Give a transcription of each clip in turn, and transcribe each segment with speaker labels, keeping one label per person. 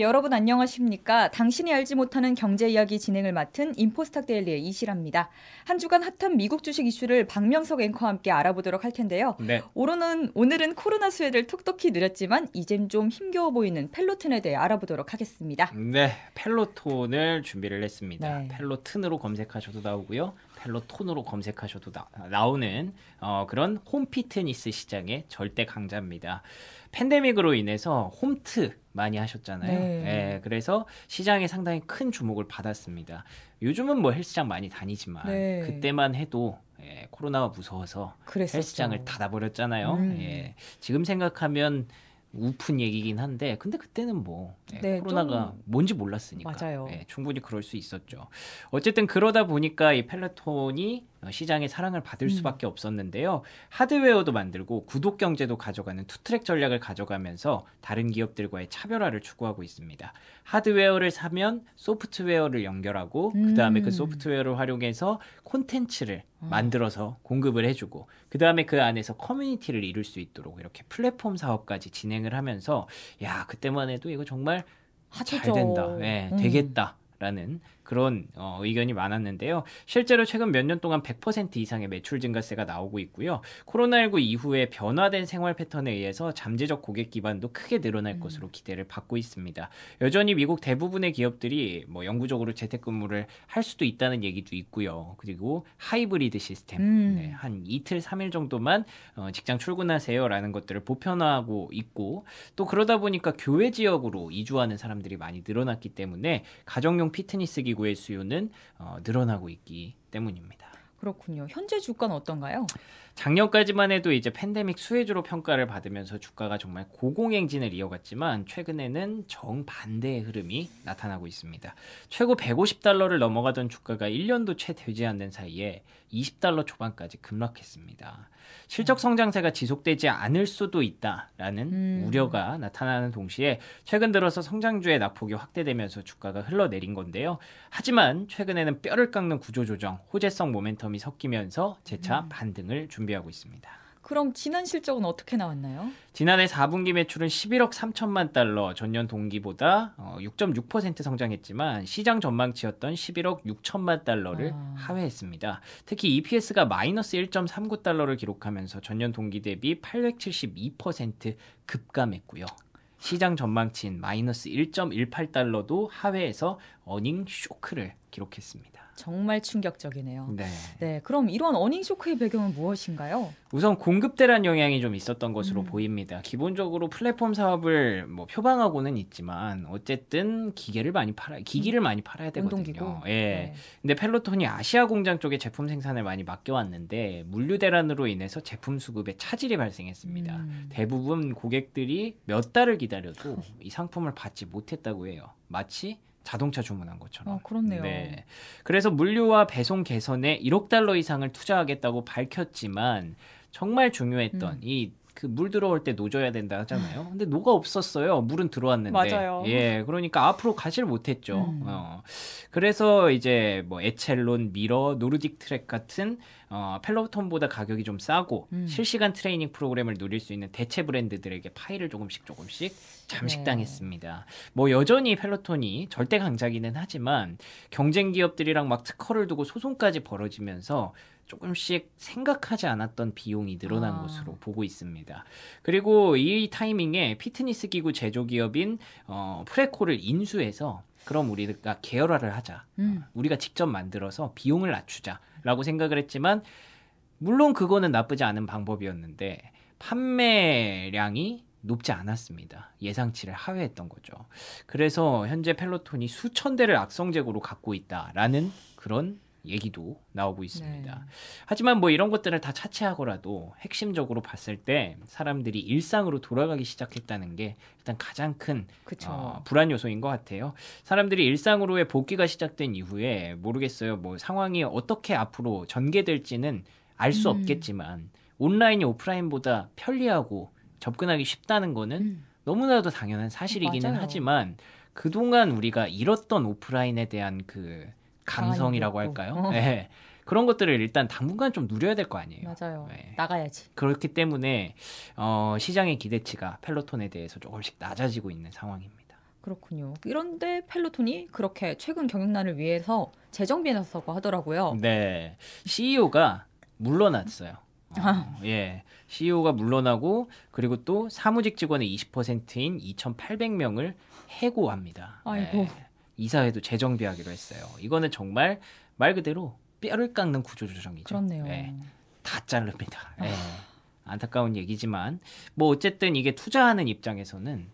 Speaker 1: 여러분 안녕하십니까? 당신이 알지 못하는 경제 이야기 진행을 맡은 인포스탁 데일리의 이시랍니다한 주간 핫한 미국 주식 이슈를 박명석 앵커와 함께 알아보도록 할 텐데요. 네. 오늘은 오늘은 코로나 수혜를 톡톡히 누렸지만 이젠 좀 힘겨워 보이는 펠로톤에 대해 알아보도록 하겠습니다.
Speaker 2: 네, 펠로톤을 준비를 했습니다. 네. 펠로톤으로 검색하셔도 나오고요. 헬로톤으로 검색하셔도 나, 오는 어, 그런 홈피트니스 시장의 절대 강자입니다. 팬데믹으로 인해서 홈트 많이 하셨잖아요. 네. 예, 그래서 시장에 상당히 큰 주목을 받았습니다. 요즘은 뭐 헬스장 많이 다니지만 네. 그때만 해도 예, 코로나가 무서워서 그랬었죠. 헬스장을 닫아버렸잖아요. 음. 예, 지금 생각하면 우픈 얘기긴 한데 근데 그때는 뭐 네, 네, 코로나가 좀... 뭔지 몰랐으니까 맞아요. 네, 충분히 그럴 수 있었죠. 어쨌든 그러다 보니까 이 펠레톤이 어, 시장의 사랑을 받을 음. 수밖에 없었는데요. 하드웨어도 만들고 구독 경제도 가져가는 투트랙 전략을 가져가면서 다른 기업들과의 차별화를 추구하고 있습니다. 하드웨어를 사면 소프트웨어를 연결하고 음. 그다음에 그 음. 소프트웨어를 활용해서 콘텐츠를 아. 만들어서 공급을 해주고 그 다음에 그 안에서 커뮤니티를 이룰 수 있도록 이렇게 플랫폼 사업까지 진행을 하면서 야 그때만 해도 이거 정말 하죠. 잘 된다, 예, 네, 음. 되겠다라는 그런 어, 의견이 많았는데요. 실제로 최근 몇 년 동안 100% 이상의 매출 증가세가 나오고 있고요. 코로나19 이후에 변화된 생활 패턴에 의해서 잠재적 고객 기반도 크게 늘어날 음. 것으로 기대를 받고 있습니다. 여전히 미국 대부분의 기업들이 뭐 영구적으로 재택근무를 할 수도 있다는 얘기도 있고요. 그리고 하이브리드 시스템 음. 네, 한 이틀 3일 정도만 어, 직장 출근하세요라는 것들을 보편화하고 있고 또 그러다 보니까 교외 지역으로 이주하는 사람들이 많이 늘어났기 때문에 가정용 피트니스 기구 기구의 수요는 어, 늘어나고 있기 때문입니다.
Speaker 1: 그렇군요. 현재 주가는 어떤가요?
Speaker 2: 작년까지만 해도 이제 팬데믹 수혜주로 평가를 받으면서 주가가 정말 고공행진을 이어갔지만 최근에는 정반대의 흐름이 나타나고 있습니다. 최고 150달러를 넘어가던 주가가 1년도 채 되지 않는 사이에 20달러 초반까지 급락했습니다. 실적 성장세가 지속되지 않을 수도 있다라는 음. 우려가 나타나는 동시에 최근 들어서 성장주의 낙폭이 확대되면서 주가가 흘러내린 건데요. 하지만 최근에는 뼈를 깎는 구조조정, 호재성 모멘텀이 섞이면서 재차 음. 반등을 했습니다 준비하고 있습니다.
Speaker 1: 그럼 지난 실적은 어떻게 나왔나요?
Speaker 2: 지난해 4분기 매출은 11억 3천만 달러, 전년 동기보다 6.6% 어, 성장했지만 시장 전망치였던 11억 6천만 달러를 아... 하회했습니다. 특히 EPS가 마이너스 1.39 달러를 기록하면서 전년 동기 대비 872% 급감했고요. 시장 전망치인 마이너스 1.18달러도 하회해서 어닝 쇼크를 기록했습니다. 정말
Speaker 1: 충격적이네요. 네. 네. 그럼 이런 어닝 쇼크의 배경은 무엇인가요?
Speaker 2: 우선 공급 대란 영향이 좀 있었던 것으로 음. 보입니다. 기본적으로 플랫폼 사업을 뭐 표방하고는 있지만 어쨌든 기계를 많이 팔아 기기를 음. 많이 팔아야 되거든요. 운동기구? 예. 네. 근데 펠로톤이 아시아 공장 쪽에 제품 생산을 많이 맡겨 왔는데 물류 대란으로 인해서 제품 수급에 차질이 발생했습니다. 음. 대부분 고객들이 몇 달을 기다려도 이 상품을 받지 못했다고 해요. 마치 자동차 주문한 것처럼.
Speaker 1: 아, 그렇네요. 네.
Speaker 2: 그래서 물류와 배송 개선에 1억 달러 이상을 투자하겠다고 밝혔지만 정말 중요했던 음. 이 그물 들어올 때 노져야 된다 하잖아요. 근데 노가 없었어요. 물은 들어왔는데. 맞아요. 예, 그러니까 앞으로 가질 못했죠. 음. 어. 그래서 이제 뭐 에첼론, 미러, 노르딕 트랙 같은 어, 펠로톤보다 가격이 좀 싸고 음. 실시간 트레이닝 프로그램을 누릴 수 있는 대체 브랜드들에게 파일을 조금씩 조금씩 잠식당했습니다. 네. 뭐 여전히 펠로톤이 절대 강자기는 하지만 경쟁 기업들이랑 막 특허를 두고 소송까지 벌어지면서 조금씩 생각하지 않았던 비용이 늘어난 아. 것으로 보고 있습니다. 그리고 이 타이밍에 피트니스 기구 제조 기업인 어, 프레코를 인수해서 그럼 우리가 계열화를 하자. 음. 우리가 직접 만들어서 비용을 낮추자라고 생각을 했지만 물론 그거는 나쁘지 않은 방법이었는데 판매량이 높지 않았습니다. 예상치를 하회했던 거죠. 그래서 현재 펠로톤이 수천 대를 악성재고로 갖고 있다라는 그런 얘기도 나오고 있습니다. 네. 하지만 뭐 이런 것들을 다 차치하고라도 핵심적으로 봤을 때 사람들이 일상으로 돌아가기 시작했다는 게 일단 가장 큰 어, 불안 요소인 것 같아요. 사람들이 일상으로의 복귀가 시작된 이후에 모르겠어요. 뭐 상황이 어떻게 앞으로 전개될지는 알수 음. 없겠지만 온라인이 오프라인보다 편리하고 접근하기 쉽다는 거는 음. 너무나도 당연한 사실이기는 맞아요. 하지만 그동안 우리가 잃었던 오프라인에 대한 그 감성이라고 할까요? 네. 그런 것들을 일단 당분간 좀 누려야 될 거 아니에요.
Speaker 1: 맞아요. 네. 나가야지.
Speaker 2: 그렇기 때문에 어, 시장의 기대치가 펠로톤에 대해서 조금씩 낮아지고 있는 상황입니다.
Speaker 1: 그렇군요. 이런데 펠로톤이 그렇게 최근 경영난을 위해서 재정비에 나고
Speaker 2: 하더라고요. 네. CEO가 물러났어요. 어, 아. 예. CEO가 물러나고 그리고 또 사무직 직원의 20%인 2,800명을 해고합니다. 아이고. 네. 이사회도 재정비하기로 했어요. 이거는 정말 말 그대로 뼈를 깎는 구조조정이죠.
Speaker 1: 그렇네요. 네.
Speaker 2: 다 자릅니다. 아. 네. 안타까운 얘기지만 뭐 어쨌든 이게 투자하는 입장에서는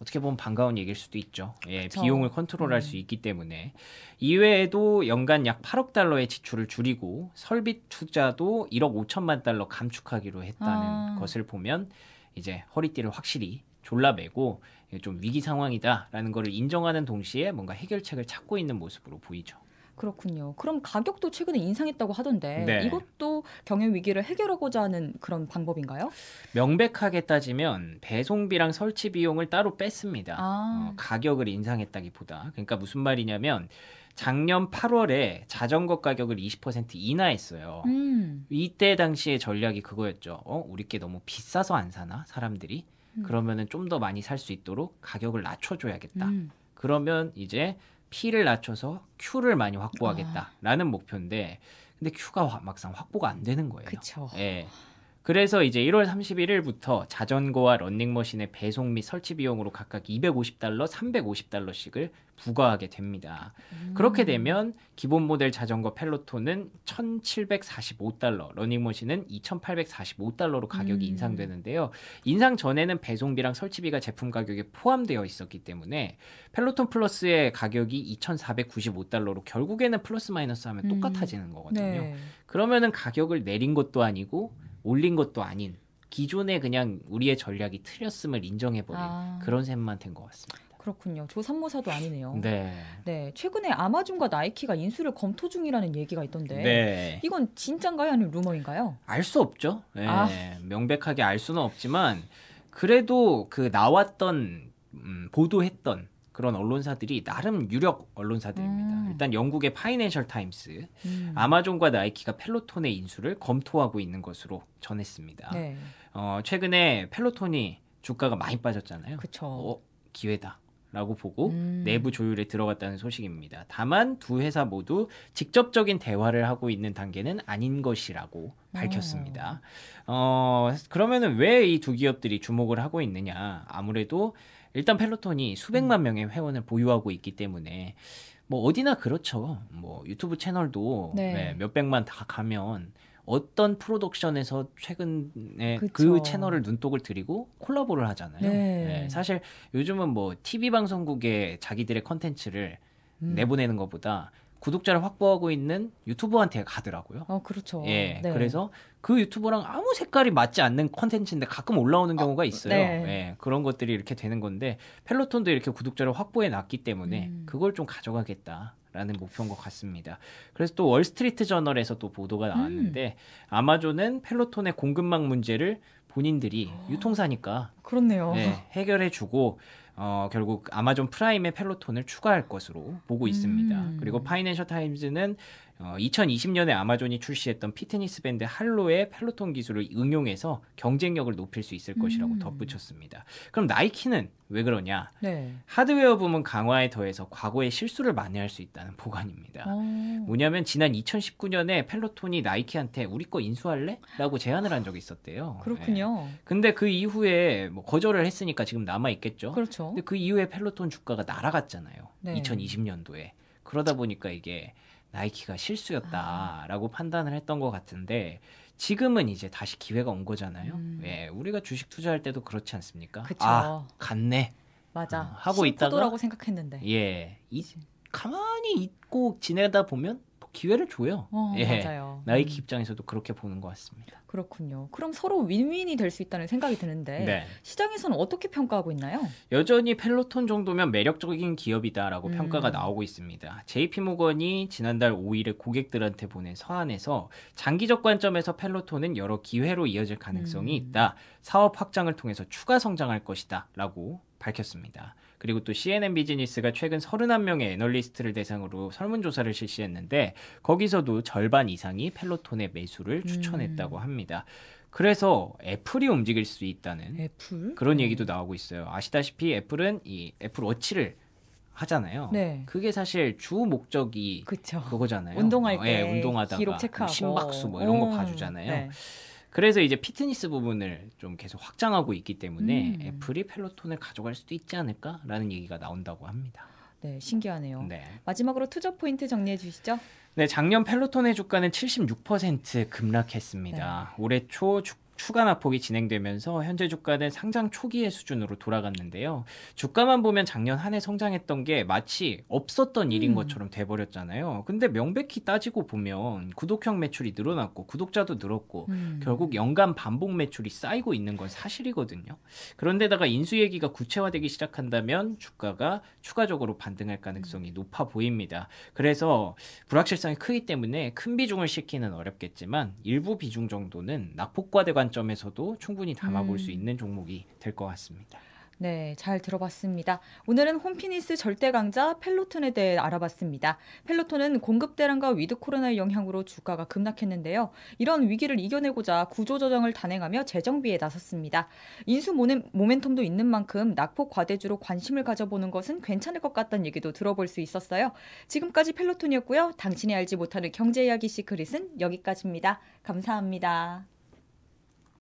Speaker 2: 어떻게 보면 반가운 얘기일 수도 있죠. 예, 비용을 컨트롤할 음. 수 있기 때문에 이외에도 연간 약 8억 달러의 지출을 줄이고 설비 투자도 1억 5천만 달러 감축하기로 했다는 아. 것을 보면 이제 허리띠를 확실히 졸라매고 예, 좀 위기 상황이다라는 것을 인정하는 동시에 뭔가 해결책을 찾고 있는 모습으로 보이죠.
Speaker 1: 그렇군요. 그럼 가격도 최근에 인상했다고 하던데 네. 이것도 경영 위기를 해결하고자 하는 그런 방법인가요?
Speaker 2: 명백하게 따지면 배송비랑 설치 비용을 따로 뺐습니다. 아. 어, 가격을 인상했다기보다 그러니까 무슨 말이냐면 작년 8월에 자전거 가격을 20% 인하했어요. 음. 이때 당시의 전략이 그거였죠. 어, 우리께 너무 비싸서 안 사나 사람들이 음. 그러면은 좀 더 많이 살 수 있도록 가격을 낮춰줘야겠다. 음. 그러면 이제 P를 낮춰서 Q를 많이 확보하겠다라는 아. 목표인데 근데 Q가 막상 확보가 안 되는 거예요. 그쵸. 예. 그래서 이제 1월 31일부터 자전거와 런닝머신의 배송 및 설치 비용으로 각각 250달러, 350달러씩을 부과하게 됩니다. 음. 그렇게 되면 기본 모델 자전거 펠로톤은 1,745달러, 러닝머신은 2,845달러로 가격이 음. 인상되는데요. 인상 전에는 배송비랑 설치비가 제품 가격에 포함되어 있었기 때문에 펠로톤 플러스의 가격이 2,495달러로 결국에는 플러스 마이너스 하면 음. 똑같아지는 거거든요. 음. 네. 그러면은 가격을 내린 것도 아니고 올린 것도 아닌 기존에 그냥 우리의 전략이 틀렸음을 인정해버린 아. 그런 셈만 된 것 같습니다.
Speaker 1: 그렇군요. 조삼모사도 아니네요. 네. 네. 최근에 아마존과 나이키가 인수를 검토 중이라는 얘기가 있던데 네. 이건 진짠가요 아니면 루머인가요?
Speaker 2: 알 수 없죠. 네. 아. 명백하게 알 수는 없지만 그래도 그 나왔던 음, 보도했던 그런 언론사들이 나름 유력 언론사들입니다. 음. 일단 영국의 파이낸셜 타임스, 음. 아마존과 나이키가 펠로톤의 인수를 검토하고 있는 것으로 전했습니다. 네. 어, 최근에 펠로톤이 주가가 많이 빠졌잖아요. 그쵸. 어, 기회다. 라고 보고 음. 내부 조율에 들어갔다는 소식입니다. 다만 두 회사 모두 직접적인 대화를 하고 있는 단계는 아닌 것이라고 음. 밝혔습니다. 어, 그러면왜 이 두 기업들이 주목을 하고 있느냐? 아무래도 일단 펠로톤이 수백만 음. 명의 회원을 보유하고 있기 때문에 뭐 어디나 그렇죠. 뭐 유튜브 채널도 네. 네, 몇백만 다 가면 어떤 프로덕션에서 최근에 그 그쵸. 그 채널을 눈독을 들이고 콜라보를 하잖아요. 네. 네, 사실 요즘은 뭐 TV 방송국에 자기들의 컨텐츠를 음. 내보내는 것보다 구독자를 확보하고 있는 유튜버한테 가더라고요. 어,
Speaker 1: 그렇죠. 예. 네. 그래서
Speaker 2: 그 유튜버랑 아무 색깔이 맞지 않는 컨텐츠인데 가끔 올라오는 어, 경우가 있어요. 네. 예. 그런 것들이 이렇게 되는 건데 펠로톤도 이렇게 구독자를 확보해 놨기 때문에 음. 그걸 좀 가져가겠다. 라는 목표인 것 같습니다. 그래서 또 월스트리트 저널에서 또 보도가 음. 나왔는데 음. 아마존은 펠로톤의 공급망 문제를 본인들이 어. 유통사니까
Speaker 1: 그렇네요. 예,
Speaker 2: 해결해 주고 어, 결국 아마존 프라임의 펠로톤을 추가할 것으로 보고 있습니다. 음. 그리고 파이낸셜 타임즈는 2020년에 어, 아마존이 출시했던 피트니스 밴드 할로의 펠로톤 기술을 응용해서 경쟁력을 높일 수 있을 것이라고 음. 덧붙였습니다. 그럼 나이키는 왜 그러냐? 네. 하드웨어 부문 강화에 더해서 과거의 실수를 만회할 수 있다는 보관입니다. 오. 어. 뭐냐면 지난 2019년에 펠로톤이 나이키한테 우리 거 인수할래? 라고 제안을 한 적이 있었대요.
Speaker 1: 그렇군요.
Speaker 2: 네. 근데 그 이후에 뭐 거절을 했으니까 지금 남아 있겠죠. 그렇죠. 근데 그 이후에 펠로톤 주가가 날아갔잖아요. 네. 2020년도에. 그러다 보니까 이게 나이키가 실수였다라고 아. 판단을 했던 것 같은데 지금은 이제 다시 기회가 온 거잖아요. 음. 예, 우리가 주식 투자할 때도 그렇지 않습니까? 그쵸. 아, 갔네. 맞아. 어, 하고 있다가 라고 생각했는데. 예, 이, 가만히 있고 지내다 보면 기회를 줘요. 어, 예. 맞아요. 나이키 음. 입장에서도 그렇게 보는 것 같습니다.
Speaker 1: 그렇군요. 그럼 서로 윈윈이 될 수 있다는 생각이 드는데 네. 시장에서는 어떻게 평가하고 있나요?
Speaker 2: 여전히 펠로톤 정도면 매력적인 기업이다라고 음. 평가가 나오고 있습니다. JP모건이 지난달 5일에 고객들한테 보낸 서한에서 장기적 관점에서 펠로톤은 여러 기회로 이어질 가능성이 음. 있다. 사업 확장을 통해서 추가 성장할 것이다라고 밝혔습니다. 그리고 또 CNN 비즈니스가 최근 31명의 애널리스트를 대상으로 설문조사를 실시했는데 거기서도 절반 이상이 펠로톤의 매수를 음. 추천했다고 음. 합니다. 그래서 애플이 움직일 수 있다는 애플? 그런 네. 얘기도 나오고 있어요. 아시다시피 애플은 이 애플 워치를 하잖아요. 네. 그게 사실 주 목적이 그쵸. 그거잖아요 운동할 어, 때 어, 예, 운동하다가 기록 체크하고 뭐 심박수 뭐 이런 오. 거 봐주잖아요. 음, 네. 그래서 이제 피트니스 부분을 좀 계속 확장하고 있기 때문에 음. 애플이 펠로톤을 가져갈 수도 있지 않을까라는 얘기가 나온다고 합니다.
Speaker 1: 네, 신기하네요. 네. 마지막으로 투자 포인트 정리해 주시죠.
Speaker 2: 네, 작년 펠로톤의 주가는 76% 급락했습니다. 네. 올해 초 주, 추가 낙폭이 진행되면서 현재 주가는 상장 초기의 수준으로 돌아갔는데요. 주가만 보면 작년 한 해 성장했던 게 마치 없었던 일인 음. 것처럼 돼버렸잖아요. 근데 명백히 따지고 보면 구독형 매출이 늘어났고 구독자도 늘었고 음. 결국 연간 반복 매출이 쌓이고 있는 건 사실이거든요. 그런데다가 인수 얘기가 구체화되기 시작한다면 주가가 추가적으로 반등할 가능성이 음. 높아 보입니다. 그래서 불확실성이 크기 때문에 큰 비중을 시키는 어렵겠지만 일부 비중 정도는 낙폭과대 관 관점에서도 충분히 담아볼 음. 수 있는 종목이 될 것 같습니다.
Speaker 1: 네, 잘 들어봤습니다. 오늘은 홈피니스 절대 강자 펠로톤에 대해 알아봤습니다. 펠로톤은 공급 대란과 위드 코로나의 영향으로 주가가 급락했는데요. 이런 위기를 이겨내고자 구조 조정을 단행하며 재정비에 나섰습니다. 인수 모멘텀도 있는 만큼 낙폭 과대주로 관심을 가져보는 것은 괜찮을 것 같다는 얘기도 들어볼 수 있었어요. 지금까지 펠로톤이었고요. 당신이 알지 못하는 경제 이야기 시크릿은 여기까지입니다. 감사합니다.